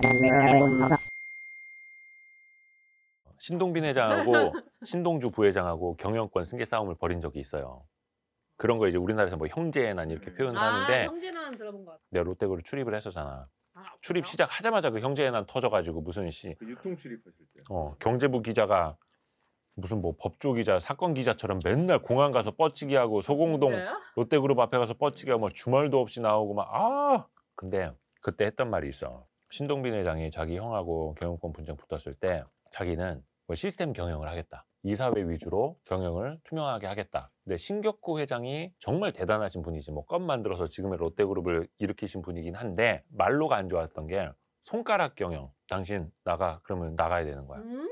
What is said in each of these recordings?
네, 신동빈 회장하고 신동주 부회장하고 경영권 승계 싸움을 벌인 적이 있어요. 그런 거 이제 우리나라에서 뭐 형제난 이렇게 음. 표현을 아, 하는데 형제난 들어본 것 같아. 내가 롯데그룹 출입을 했었잖아. 아, 출입 시작하자마자 그 형제난 터져가지고 무슨 씨. 그 유통 출입하실 때. 어 경제부 기자가 무슨 뭐 법조 기자, 사건 기자처럼 맨날 공항 가서 뻗치기 하고 소공동 진짜요? 롯데그룹 앞에 가서 뻗치기 하고 뭐 주말도 없이 나오고 막아 근데 그때 했던 말이 있어. 신동빈 회장이 자기 형하고 경영권 분쟁 붙었을 때 자기는 뭐 시스템 경영을 하겠다. 이사회 위주로 경영을 투명하게 하겠다. 근데 신격구 회장이 정말 대단하신 분이지 뭐껌 만들어서 지금의 롯데그룹을 일으키신 분이긴 한데 말로가 안 좋았던 게 손가락 경영. 당신 나가 그러면 나가야 되는 거야. 음?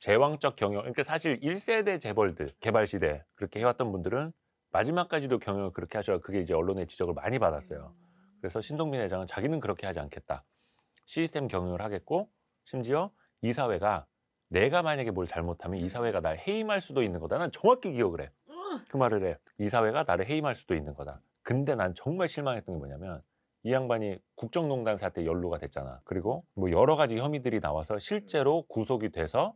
제왕적 경영. 그러니까 사실 1세대 재벌들 개발 시대 그렇게 해왔던 분들은 마지막까지도 경영을 그렇게 하셔야 그게 이제 언론의 지적을 많이 받았어요. 음. 그래서 신동빈 회장은 자기는 그렇게 하지 않겠다. 시스템 경영을 하겠고 심지어 이 사회가 내가 만약에 뭘 잘못하면 이 음. 사회가 날 해임할 수도 있는 거다는 정확히 기억을 해. 어. 그 말을 해. 이 사회가 나를 해임할 수도 있는 거다. 근데 난 정말 실망했던 게 뭐냐면 이 양반이 국정농단 사태 연루가 됐잖아. 그리고 뭐 여러 가지 혐의들이 나와서 실제로 음. 구속이 돼서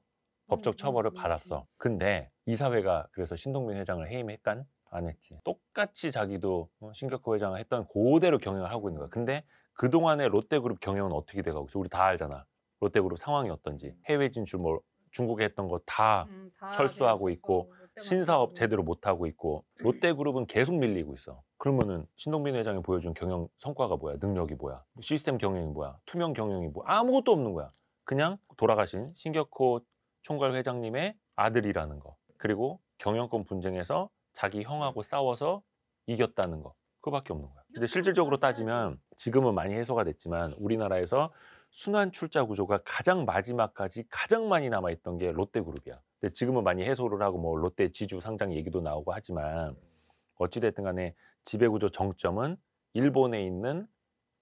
법적 음, 처벌을 받았어. 근데 이 사회가 그래서 신동민 회장을 해임했간 안 했지. 똑같이 자기도 어, 신격호 회장을 했던 그대로 경영을 하고 있는 거야. 근데 그동안의 롯데그룹 경영은 어떻게 돼가고 있어? 우리 다 알잖아. 롯데그룹 상황이 어떤지. 음. 해외 진출 뭐 중국에 했던 거다 음, 철수하고 있고 어, 신사업 제대로 못 하고 있고 롯데그룹은 계속 밀리고 있어. 그러면은 신동빈 회장이 보여준 경영 성과가 뭐야? 능력이 뭐야? 시스템 경영이 뭐야? 투명 경영이 뭐야? 아무것도 없는 거야. 그냥 돌아가신 신격호 총괄 회장님의 아들이라는 거. 그리고 경영권 분쟁에서 자기 형하고 싸워서 이겼다는 거. 그거밖에 없는 거야. 근데 실질적으로 따지면 지금은 많이 해소가 됐지만 우리나라에서 순환 출자 구조가 가장 마지막까지 가장 많이 남아있던 게 롯데그룹이야. 근데 지금은 많이 해소를 하고 뭐 롯데 지주 상장 얘기도 나오고 하지만 어찌됐든 간에 지배구조 정점은 일본에 있는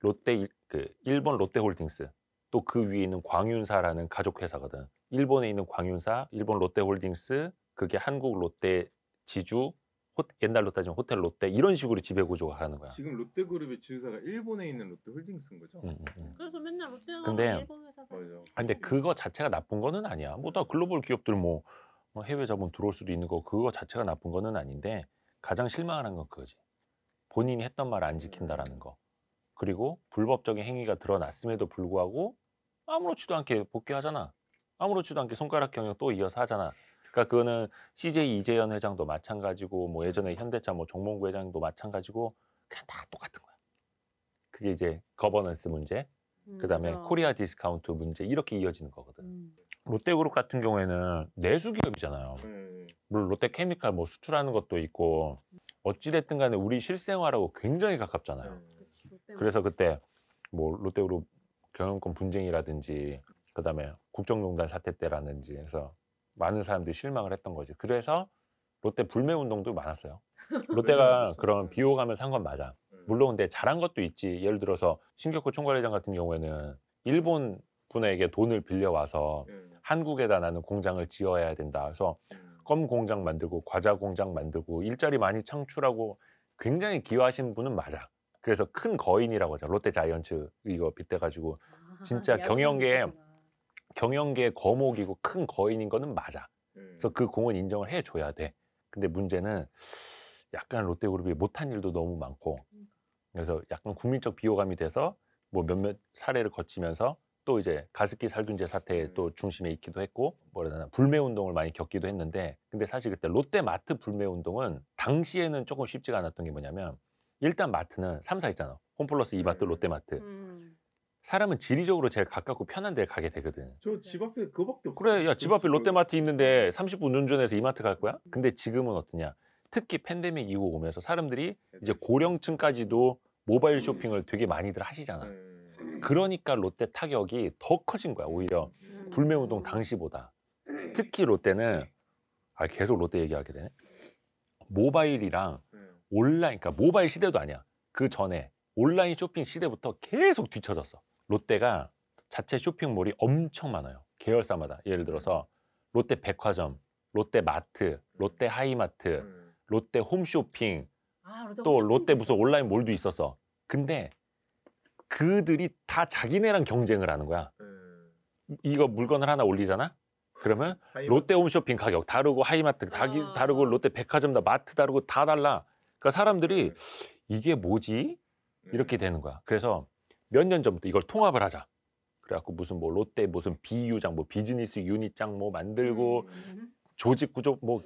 롯데 그 일본 롯데홀딩스 또 그 위에 있는 광윤사라는 가족회사거든. 일본에 있는 광윤사, 일본 롯데홀딩스, 그게 한국 롯데 지주, 옛날로 따지면 호텔 롯데 이런 식으로 지배 구조가 가는 거야. 지금 롯데그룹의 주주사가 일본에 있는 롯데 홀딩스인 거죠. 음 음, 음, 음. 그래서 맨날 롯데 가 근데- 일본 회사. 아, 근데 그거 자체가 나쁜 거는 아니야. 뭐다 글로벌 기업들 뭐, 뭐, 해외 자본 들어올 수도 있는 거 그거 자체가 나쁜 거는 아닌데 가장 실망하는 건 그거지. 본인이 했던 말을안 지킨다라는 음. 거. 그리고 불법적인 행위가 드러났음에도 불구하고 아무렇지도 않게 복귀하잖아. 아무렇지도 않게 손가락 경영 또 이어서 하잖아. 그러니까 그거는 CJ 이재현 회장도 마찬가지고 뭐 예전에 현대차 뭐종몽구 회장도 마찬가지고 그냥 다 똑같은 거야. 그게 이제 거버넌스 문제, 음, 그다음에 어. 코리아 디스카운트 문제 이렇게 이어지는 거거든. 음. 롯데그룹 같은 경우에는 내수 기업이잖아요. 음. 음. 물론 롯데케미칼 뭐 수출하는 것도 있고 어찌 됐든 간에 우리 실생활하고 굉장히 가깝잖아요. 음. 그래서 뭐. 그때 뭐 롯데그룹 경영권 분쟁이라든지 그다음에 국정농단 사태 때라든지 해서 많은 사람들이 실망을 했던 거지. 그래서 롯데 불매 운동도 많았어요. 롯데가 그런 네. 비호감을 산 건 맞아. 음. 물론 근데 잘한 것도 있지. 예를 들어서 신격호 총괄회장 같은 경우에는 일본 분에게 돈을 빌려와서 음. 한국에다 나는 공장을 지어야 된다. 그래서 음. 껌 공장 만들고 과자 공장 만들고 일자리 많이 창출하고 굉장히 기여하신 분은 맞아. 그래서 큰 거인이라고 하죠. 롯데 자이언츠 이거 빗대 가지고 아, 진짜 경영계에 경영계의 거목이고 큰 거인인 거는 맞아. 그래서 음. 그 공은 인정을 해줘야 돼. 근데 문제는 약간 롯데그룹이 못한 일도 너무 많고 그러니까. 그래서 약간 국민적 비호감이 돼서 뭐 몇몇 사례를 거치면서 또 이제 가습기 살균제 사태에 음. 또 중심에 있기도 했고 뭐라 해야 되나 불매 운동을 많이 겪기도 했는데 근데 사실 그때 롯데마트 불매 운동은 당시에는 조금 쉽지가 않았던 게 뭐냐면 일단 마트는 삼사 있잖아 홈플러스 이마트 음. 롯데마트 사람은 지리적으로 제일 가깝고 편한 데 가게 되거든. 저집 네. 앞에 그거밖에 없어. 그래, 야, 집 앞에 롯데마트 있는데 30분 운전해서 이마트 갈 거야? 음. 근데 지금은 어떠냐? 특히 팬데믹 이후 오면서 사람들이 네, 이제 네. 고령층까지도 모바일 쇼핑을 되게 많이들 하시잖아. 그러니까 롯데 타격이 더 커진 거야, 오히려. 음. 불매운동 당시보다. 특히 롯데는, 아, 계속 롯데 얘기하게 되네. 모바일이랑 온라인, 그러니까 모바일 시대도 아니야. 그 전에 온라인 쇼핑 시대부터 계속 뒤쳐졌어. 롯데가 자체 쇼핑몰이 엄청 많아요. 계열사마다. 예를 들어서 음. 롯데 백화점, 롯데 마트, 롯데 하이마트, 음. 롯데 홈쇼핑, 아, 또 롯데 무슨 온라인 몰도 있어서. 근데 그들이 다 자기네랑 경쟁을 하는 거야. 음. 이거 물건을 하나 올리잖아? 그러면 롯데 홈쇼핑 가격 다르고 하이마트 다, 아. 다르고 롯데 백화점 다 마트 다르고 다 달라. 그러니까 사람들이 네. 이게 뭐지? 이렇게 되는 거야. 그래서 몇년 전부터 이걸 통합을 하자. 그래갖고 무슨 뭐 롯데 무슨 BU장 뭐 비즈니스 유닛장 뭐 만들고 음, 음, 음. 조직 구조 뭐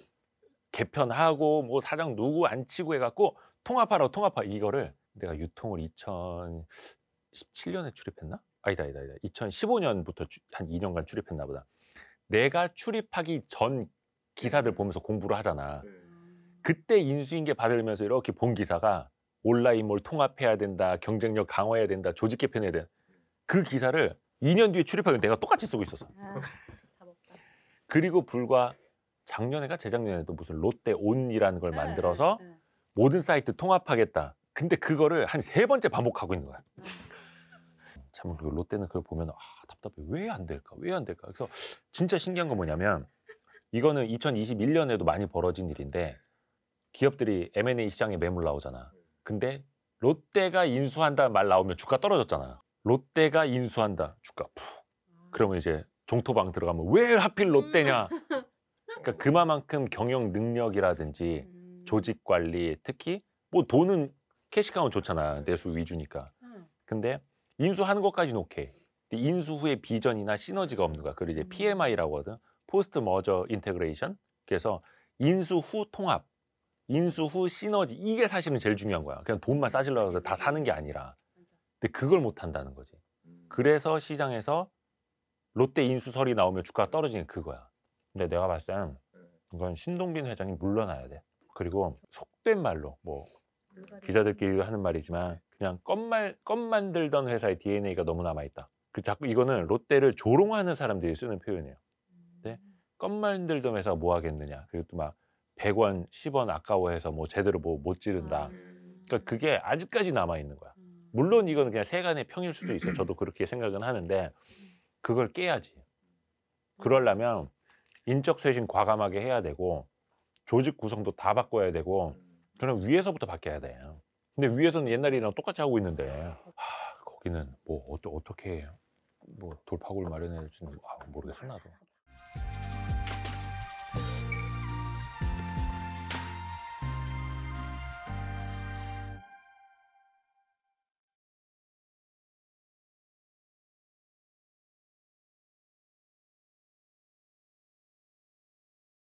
개편하고 뭐 사장 누구 안치고 해갖고 통합하라고 통합하 이거를 내가 유통을 2017년에 출입했나? 아니다 아니다 아니다 2015년부터 주, 한 2년간 출입했나 보다. 내가 출입하기 전 기사들 보면서 공부를 하잖아. 네. 그때 인수인계 받으면서 이렇게 본 기사가 온라인 몰 통합해야 된다, 경쟁력 강화해야 된다, 조직 개편해야 된다. 그 기사를 2년 뒤에 출입하면 내가 똑같이 쓰고 있었어. 아, 그리고 불과 작년에가 재작년에도 무슨 롯데 온이라는 걸 네, 만들어서 네, 네. 모든 사이트 통합하겠다. 근데 그거를 한 세 번째 반복하고 있는 거야. 네. 참 그리고 롯데는 그걸 보면 아 답답해 왜 안 될까 왜 안 될까 그래서 진짜 신기한 건 뭐냐면 이거는 2021년에도 많이 벌어진 일인데 기업들이 M&A 시장에 매물 나오잖아 근데 롯데가 인수한다 말 나오면 주가 떨어졌잖아요. 롯데가 인수한다 주가 푹. 그러면 이제 종토방 들어가면 왜 하필 음. 롯데냐? 그러니까 그만큼 경영 능력이라든지 음. 조직 관리 특히 뭐 돈은 캐시카운 좋잖아 내수 위주니까. 음. 근데 인수하는 것까지는 오케이. 근데 인수 후에 비전이나 시너지가 없는 거야. 그리고 이제 PMI라고 하거든. 포스트 머저 인테그레이션. 그래서 인수 후 통합. 인수 후 시너지 이게 사실은 제일 중요한 거야. 그냥 돈만 싸질러 서다 사는 게 아니라. 근데 그걸 못 한다는 거지. 그래서 시장에서 롯데 인수설이 나오면 주가가 떨어지는 그거야. 근데 내가 봤을 때는 네. 이건 신동빈 회장이 물러나야 돼. 그리고 속된 말로 뭐 기자들끼리 하는 말이지만 네. 그냥 껌말 껌 만들던 회사의 DNA가 너무 남아 있다. 그 자꾸 이거는 롯데를 조롱하는 사람들이 쓰는 표현이에요. 음. 근데 껌 만들던 회사 뭐 하겠느냐. 그리고 또막 100원, 10원 아까워해서 뭐 제대로 뭐 못 지른다. 아. 그러니까 그게 아직까지 남아 있는 거야. 음. 물론 이건 그냥 세간의 평일 수도 있어. 저도 그렇게 생각은 하는데 음. 그걸 깨야지. 음. 그러려면 인적 쇄신 과감하게 해야 되고 조직 구성도 다 바꿔야 되고 그럼 위에서부터 바뀌어야 돼. 요 근데 위에서는 옛날이랑 똑같이 하고 있는데 하, 거기는 뭐 어떠, 어떻게 뭐 돌파구를 마련해야 될지는 뭐, 아, 모르겠어 나도.